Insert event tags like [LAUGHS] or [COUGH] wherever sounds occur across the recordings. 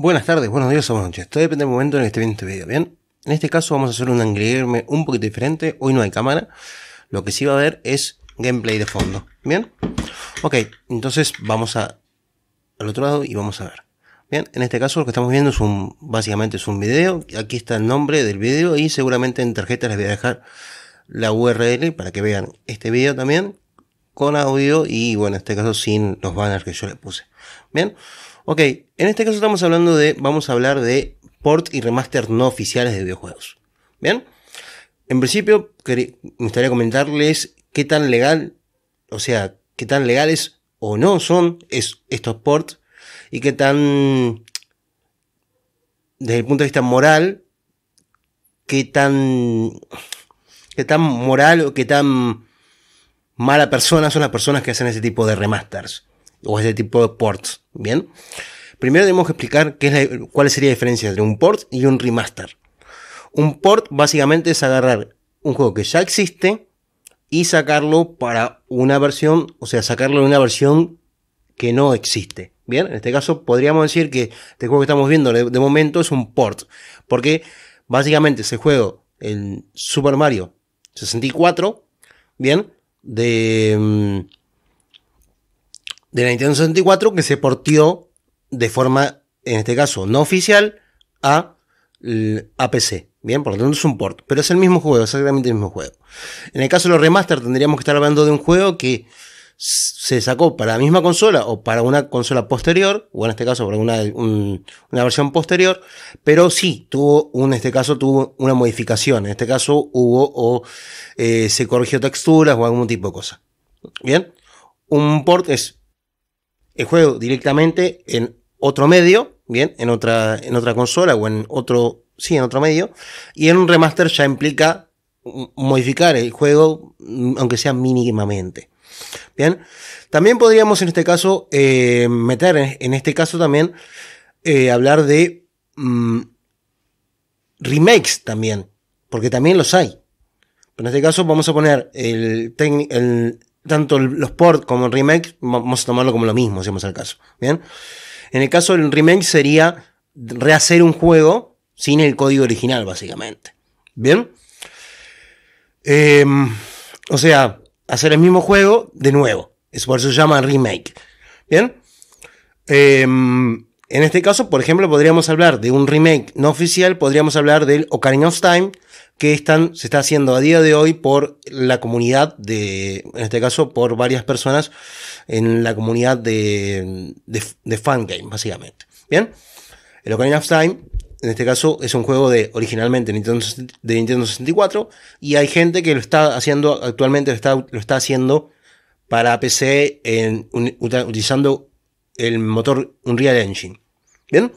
Buenas tardes, buenos días o buenas noches. Todo depende del momento en el que esté viendo este video, ¿bien? En este caso vamos a hacer un angrierme un poquito diferente. Hoy no hay cámara. Lo que sí va a haber es gameplay de fondo, ¿bien? Ok, entonces vamos al otro lado y vamos a ver. Bien, en este caso lo que estamos viendo es un, básicamente es un video. Aquí está el nombre del video y seguramente en tarjeta les voy a dejar la URL para que vean este video también con audio y bueno, en este caso sin los banners que yo le puse. Bien. Ok, en este caso estamos hablando de, vamos a hablar de port y remaster no oficiales de videojuegos. ¿Bien? En principio, me gustaría comentarles qué tan legal, o sea, qué tan legales o no son estos ports y qué tan, desde el punto de vista moral, qué tan, qué tan moral o qué tan mala persona son las personas que hacen ese tipo de remasters o ese tipo de ports, ¿bien? Primero tenemos que explicar qué es cuál sería la diferencia entre un port y un remaster. Un port básicamente es agarrar un juego que ya existe y sacarlo para una versión, o sea, sacarlo de una versión que no existe. Bien, en este caso podríamos decir que este juego que estamos viendo de, momento es un port, porque básicamente ese juego, en Super Mario 64, bien, de mm, de la Nintendo 64 que se portió de forma, en este caso, no oficial a, a PC. Bien, por lo tanto es un port, pero es el mismo juego, exactamente el mismo juego. En el caso de los remaster tendríamos que estar hablando de un juego que se sacó para la misma consola o para una consola posterior, o en este caso para una, una versión posterior, pero sí, tuvo, un, en este caso tuvo una modificación, en este caso hubo o eh, se corrigió texturas o algún tipo de cosa. Bien, un port es el juego directamente en otro medio, bien, en otra, en otra consola o en otro, sí, en otro medio, y en un remaster ya implica modificar el juego, aunque sea mínimamente. Bien, también podríamos en este caso eh, meter, en este caso también, eh, hablar de mm, remakes también, porque también los hay. Pero en este caso vamos a poner el, el tanto los ports como el remake, vamos a tomarlo como lo mismo, si vamos al caso. Bien. En el caso del remake sería rehacer un juego sin el código original, básicamente. Bien. Em, o sea, hacer el mismo juego de nuevo. Es por eso se llama remake. Bien. Em, en este caso, por ejemplo, podríamos hablar de un remake no oficial, podríamos hablar del Ocarina of Time, que están, se está haciendo a día de hoy por la comunidad de, en este caso, por varias personas en la comunidad de, de, de fangame, básicamente. Bien, el Ocarina of Time, en este caso, es un juego de originalmente de Nintendo 64 y hay gente que lo está haciendo, actualmente lo está, haciendo para PC en, utilizando el motor Unreal Engine. ¿Bien?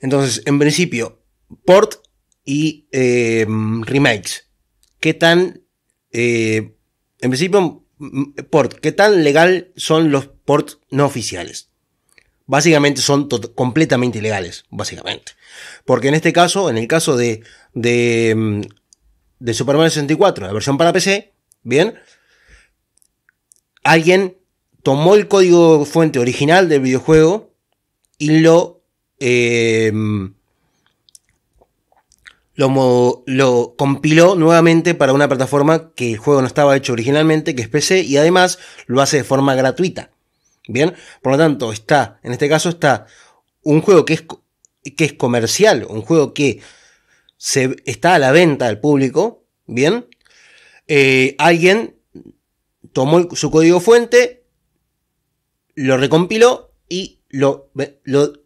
Entonces, en principio, port y em, remakes. ¿Qué tan... Eh, en principio, port. ¿Qué tan legal son los ports no oficiales? Básicamente son completamente ilegales, básicamente. Porque en este caso, en el caso de, de, em, de Super Mario 64, la versión para PC, bien, alguien tomó el código fuente original del videojuego y lo, eh, lo, compiló nuevamente para una plataforma que el juego no estaba hecho originalmente, que es PC, y además lo hace de forma gratuita. Bien, por lo tanto, está, en este caso está un juego que es, que es comercial, un juego que se, está a la venta al público, bien, eh, alguien tomó su código fuente, lo recompiló y lo,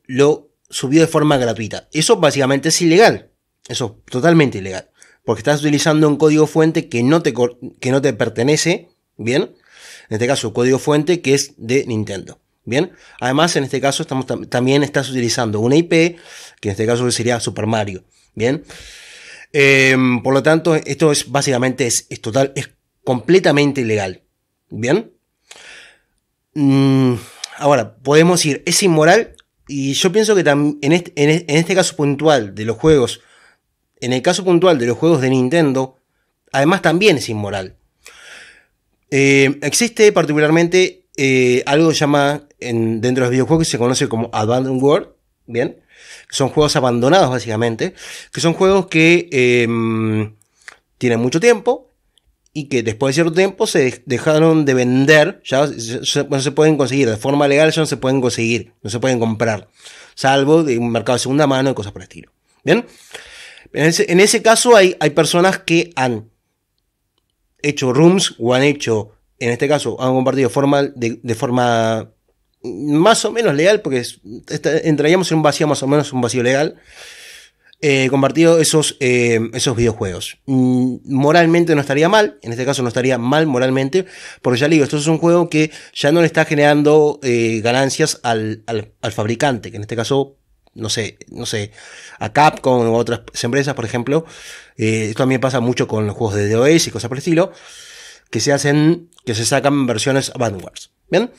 lo, subió de forma gratuita. Eso básicamente es ilegal. Eso es totalmente ilegal. Porque estás utilizando un código fuente que no te, que no te pertenece. Bien. En este caso, código fuente que es de Nintendo. Bien. Además, en este caso, estamos también estás utilizando una IP, que en este caso sería Super Mario. Bien. Em, por lo tanto, esto es básicamente, es, es total, es completamente ilegal. Bien. Mm, ahora, podemos ir, es inmoral y yo pienso que en este, en este caso puntual de los juegos, en el caso puntual de los juegos de Nintendo, además también es inmoral. Eh, existe particularmente eh, algo que llama dentro de los videojuegos que se conoce como Abandoned World, ¿bien? Son juegos abandonados básicamente, que son juegos que em, tienen mucho tiempo, y que después de cierto tiempo se dejaron de vender, ya, no se pueden conseguir, de forma legal ya no se pueden conseguir, no se pueden comprar, salvo de un mercado de segunda mano y cosas por el estilo. ¿Bien? En ese, caso hay, hay personas que han hecho rooms o han hecho, en este caso, han compartido de, forma más o menos legal, porque entraríamos en un vacío más o menos, un vacío legal, eh, compartido esos, eh, esos videojuegos. Mm, moralmente no estaría mal, en este caso no estaría mal moralmente, porque ya digo, esto es un juego que ya no le está generando eh, ganancias al, al, fabricante, que en este caso no sé, no sé, a Capcom o otras empresas, por ejemplo. esto también pasa mucho con los juegos de DOS y cosas por el estilo, que se hacen, que se sacan versiones Vanguard. ¿Bien?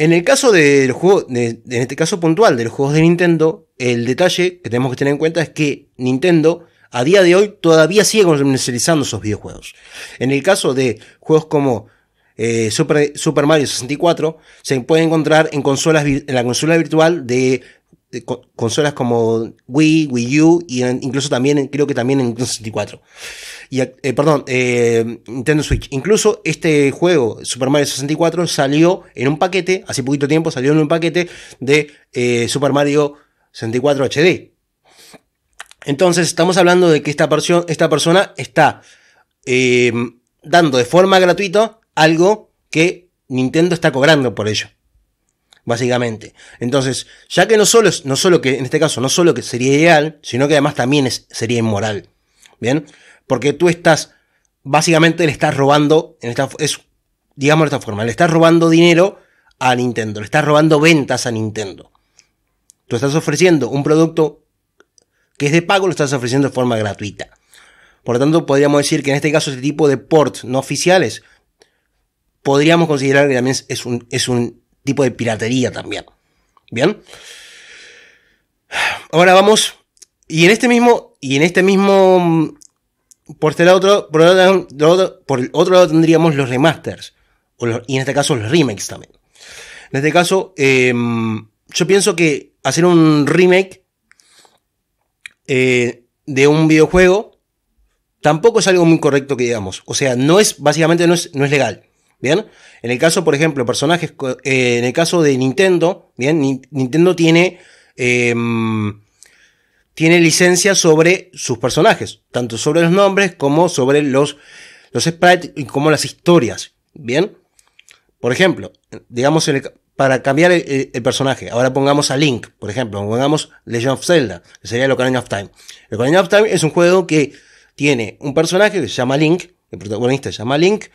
En el caso del juego, de, en este caso puntual de los juegos de Nintendo, el detalle que tenemos que tener en cuenta es que Nintendo a día de hoy todavía sigue comercializando esos videojuegos. En el caso de juegos como eh, Super, Super, Mario 64, se puede encontrar en, consolas, en la consola virtual de, consolas como Wii, Wii U y incluso también creo que también en 64 y eh, perdón, eh, Nintendo Switch. Incluso este juego, Super Mario 64, salió en un paquete, hace poquito tiempo salió en un paquete de eh, Super Mario 64 HD. Entonces estamos hablando de que esta, esta persona está em, dando de forma gratuita algo que Nintendo está cobrando por ello básicamente. Entonces, ya que no solo, es no solo que, en este caso, no solo que sería ideal, sino que además también sería inmoral. Bien, porque tú estás, básicamente le estás robando, digamos de esta forma, le estás robando dinero a Nintendo, le estás robando ventas a Nintendo. Tú estás ofreciendo un producto que es de pago, lo estás ofreciendo de forma gratuita. Por lo tanto, podríamos decir que en este caso este tipo de ports no oficiales podríamos considerar que también es un, es un tipo de piratería también. ¿Bien? Ahora vamos, y en este mismo, y en este mismo por este otro, otro lado tendríamos los remasters, y en este caso los remakes también. En este caso, em, yo pienso que hacer un remake eh, de un videojuego tampoco es algo muy correcto que digamos. O sea, no es, básicamente no es, no es legal. Bien, en el caso, por ejemplo, personajes, eh, en el caso de Nintendo, bien, Nintendo tiene em, tiene licencia sobre sus personajes, tanto sobre los nombres como sobre los, sprites y como las historias. Bien, por ejemplo, digamos para cambiar el, personaje, ahora pongamos a Link, por ejemplo, pongamos Legend of Zelda, que sería el Ocarina of Time. El Ocarina of Time es un juego que tiene un personaje que se llama Link, el protagonista se llama Link,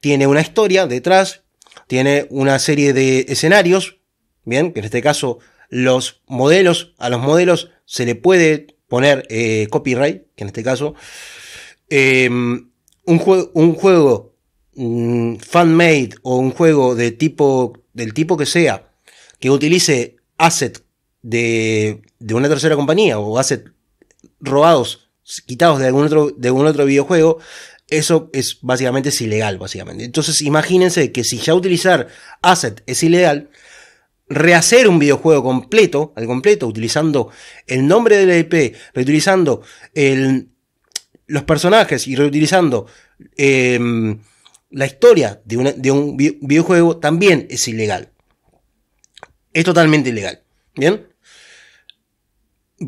tiene una historia detrás, tiene una serie de escenarios, bien, que en este caso los modelos, a los modelos se le puede poner eh, copyright, que en este caso, em, un, juego un mm, juego fan-made o un juego de tipo, del tipo que sea, que utilice asset de, una tercera compañía o asset robados, quitados de algún otro, de algún otro videojuego, eso es básicamente es ilegal, básicamente. Entonces imagínense que si ya utilizar asset es ilegal, rehacer un videojuego completo, al completo, utilizando el nombre del la e IP, reutilizando los personajes y reutilizando em, la historia de, un videojuego, también es ilegal. Es totalmente ilegal. ¿Bien?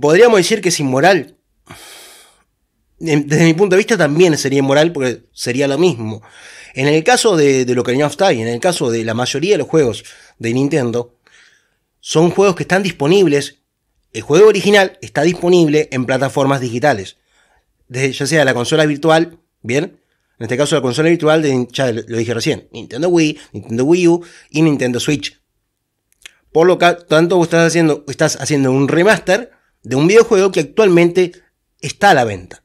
Podríamos decir que es inmoral. Em, desde mi punto de vista también sería inmoral porque sería lo mismo. En el caso de, lo que of y en el caso de la mayoría de los juegos de Nintendo, son juegos que están disponibles. El juego original está disponible en plataformas digitales. ya sea la consola virtual, ¿bien? En este caso la consola virtual de, ya lo dije recién, Nintendo Wii, Nintendo Wii U y Nintendo Switch. Por lo que tanto estás haciendo, estás haciendo un remaster de un videojuego que actualmente está a la venta.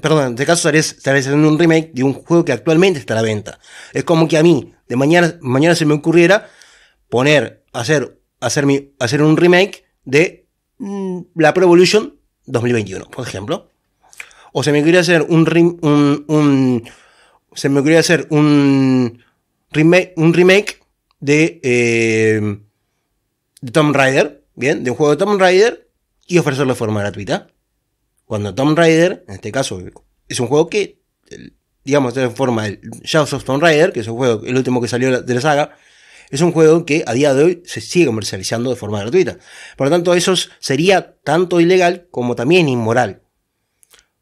perdón, en este caso estarías, haciendo un remake de un juego que actualmente está a la venta. Es como que a mí, de mañana, mañana se me ocurriera poner hacer, hacer un remake de mm, la Pro Evolution 2021, por ejemplo. O se me quería hacer un, un, se me quería hacer un remake, un remake de, eh, de Tomb Raider, bien, de un juego de Tomb Raider y ofrecerlo de forma gratuita. Cuando Tomb Raider, en este caso, es un juego que, digamos, en forma el Shadows of Tomb Raider, que es juego, el último que salió de la saga, es un juego que a día de hoy se sigue comercializando de forma gratuita. Por lo tanto, eso sería tanto ilegal como también inmoral.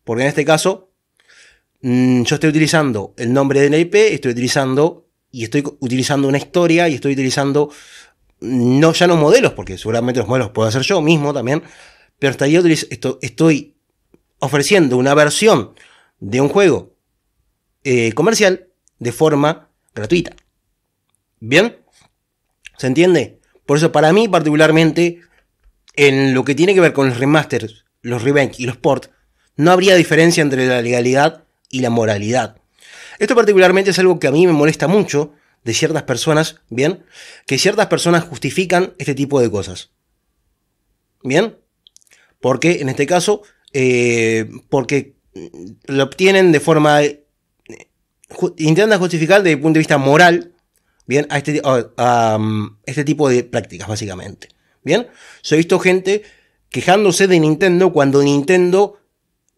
Porque en este caso, mm, yo estoy utilizando el nombre de NIP, estoy utilizando y estoy utilizando una historia y estoy utilizando mm, no ya los modelos, porque seguramente los modelos puedo hacer yo mismo también, pero estoy ofreciendo una versión de un juego eh, comercial de forma gratuita. ¿Bien? ¿Se entiende? Por eso, para mí, particularmente, en lo que tiene que ver con los remasters, los remakes y los ports, no habría diferencia entre la legalidad y la moralidad. Esto particularmente es algo que a mí me molesta mucho de ciertas personas, ¿bien? Que ciertas personas justifican este tipo de cosas. ¿Bien? Porque en este caso, eh, porque lo obtienen de forma... Eh, intentan justificar desde el punto de vista moral ¿bien? A este, oh, este tipo de prácticas, básicamente. ¿Bien? se he visto gente quejándose de Nintendo cuando Nintendo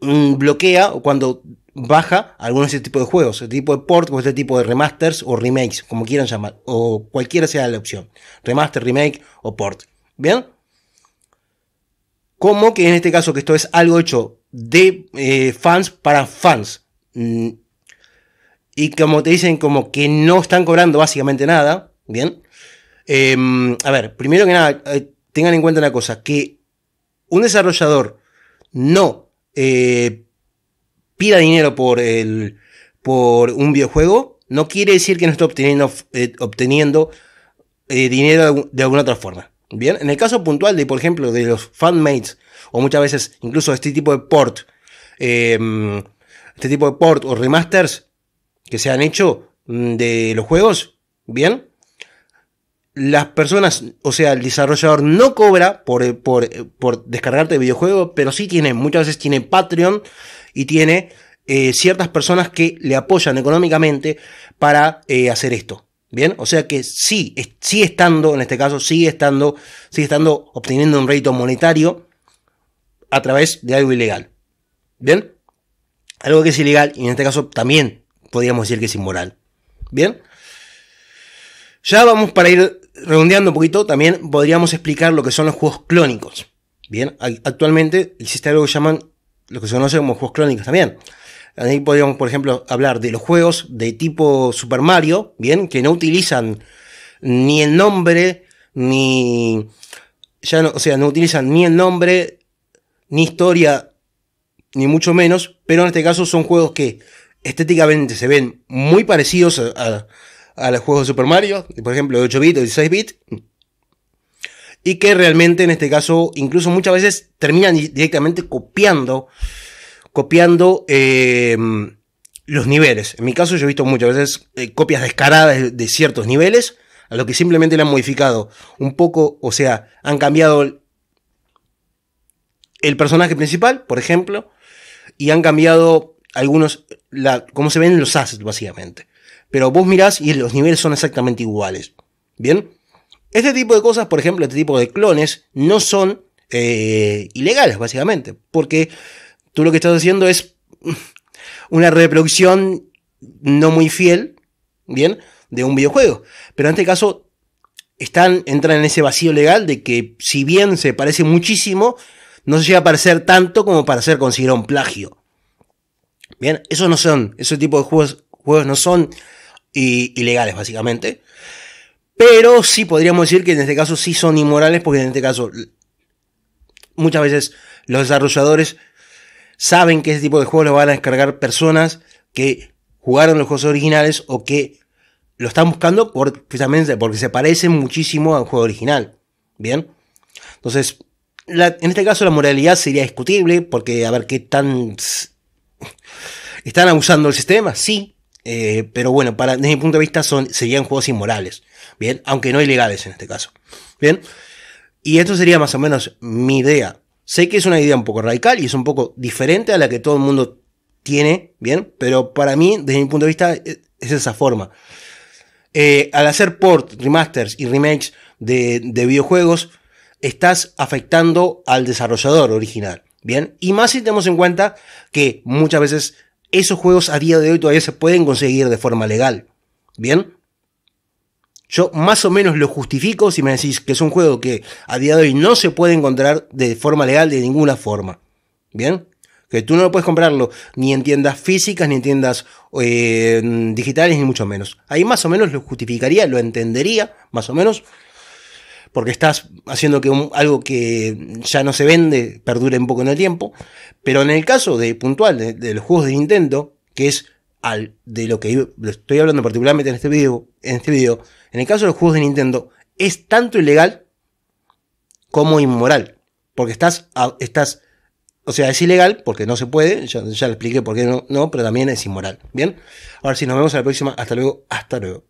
mm, bloquea o cuando baja algunos de este tipo de juegos, este tipo de port o este tipo de remasters o remakes, como quieran llamar, o cualquiera sea la opción, remaster, remake o port. ¿Bien? Como que en este caso que esto es algo hecho de eh, fans para fans, mm, y como te dicen como que no están cobrando básicamente nada, ¿bien? Em, a ver, primero que nada, eh, tengan en cuenta una cosa, que un desarrollador no eh, pida dinero por, el, por un videojuego, no quiere decir que no esté obteniendo, eh, obteniendo dinero de alguna otra forma. Bien, en el caso puntual de, por ejemplo, de los fanmates, o muchas veces incluso este tipo de port, em, este tipo de port o remasters, que se han hecho mm, de los juegos, ¿bien? Las personas, o sea, el desarrollador no cobra por, eh, eh, por, descargarte el videojuego, pero sí tiene, muchas veces tiene Patreon y tiene eh, ciertas personas que le apoyan económicamente para hacer esto. Bien, o sea que sí, sí estando, en este caso, sigue estando, sigue estando obteniendo un rédito monetario a través de algo ilegal. Bien, algo que es ilegal y en este caso también podríamos decir que es inmoral. Bien. Ya vamos para ir redondeando un poquito, también podríamos explicar lo que son los juegos clónicos. Bien, actualmente existe algo que llaman, lo que se conoce como juegos clónicos también. Ahí podríamos, por ejemplo, hablar de los juegos de tipo Super Mario, bien, que no utilizan ni el nombre, ni. Ya no, o sea, no utilizan ni el nombre, ni historia, ni mucho menos, pero en este caso son juegos que estéticamente se ven muy parecidos a, los juegos de Super Mario, por ejemplo, de 8 bits o 16 bits, y que realmente en este caso, incluso muchas veces terminan directamente copiando, copiando em, los niveles. En mi caso, yo he visto muchas veces eh, copias descaradas de ciertos niveles, a lo que simplemente le han modificado un poco, o sea, han cambiado el personaje principal, por ejemplo, y han cambiado algunos, como se ven los assets básicamente. Pero vos mirás y los niveles son exactamente iguales. Bien. Este tipo de cosas, por ejemplo, este tipo de clones, no son eh, ilegales básicamente. Porque tú lo que estás haciendo es [LAUGHS] una reproducción no muy fiel, bien, de un videojuego. Pero en este caso están, entran en ese vacío legal de que si bien se parece muchísimo, no se llega a parecer tanto como para ser considerado un plagio. Bien, esos no son, ese tipo de juegos, juegos no son ilegales básicamente. Pero sí podríamos decir que en este caso sí son inmorales porque en este caso muchas veces los desarrolladores saben que ese tipo de juegos lo van a descargar personas que jugaron los juegos originales o que lo están buscando precisamente porque se parecen muchísimo al juego original. Bien. Entonces, en este caso la moralidad sería discutible porque a ver qué tan [LAUGHS] ¿Están abusando del sistema? Sí. Eh, pero bueno, para, desde mi punto de vista son, serían juegos inmorales. Bien, aunque no ilegales en este caso. Bien. Y esto sería más o menos mi idea. Sé que es una idea un poco radical y es un poco diferente a la que todo el mundo tiene, bien, pero para mí, desde mi punto de vista, e, es esa forma. Eh, al hacer port, remasters y remakes de videojuegos, estás afectando al desarrollador original. Bien, y más si tenemos en cuenta que muchas veces esos juegos a día de hoy todavía se pueden conseguir de forma legal. Bien, yo más o menos lo justifico si me decís que es un juego que a día de hoy no se puede encontrar de forma legal de ninguna forma. Bien, que tú no lo puedes comprarlo ni en tiendas físicas, ni en tiendas eh, digitales, ni mucho menos. Ahí más o menos lo justificaría, lo entendería, más o menos porque estás haciendo que algo que ya no se vende perdure un poco en el tiempo. Pero en el caso de puntual de, los juegos de Nintendo, que es al, de lo que estoy hablando particularmente en este video, en este en el caso de los juegos de Nintendo, es tanto ilegal como inmoral. Porque estás, estás o sea, es ilegal porque no se puede, ya, lo expliqué por qué no, no, pero también es inmoral. Bien, ahora sí, nos vemos a la próxima. Hasta luego, hasta luego.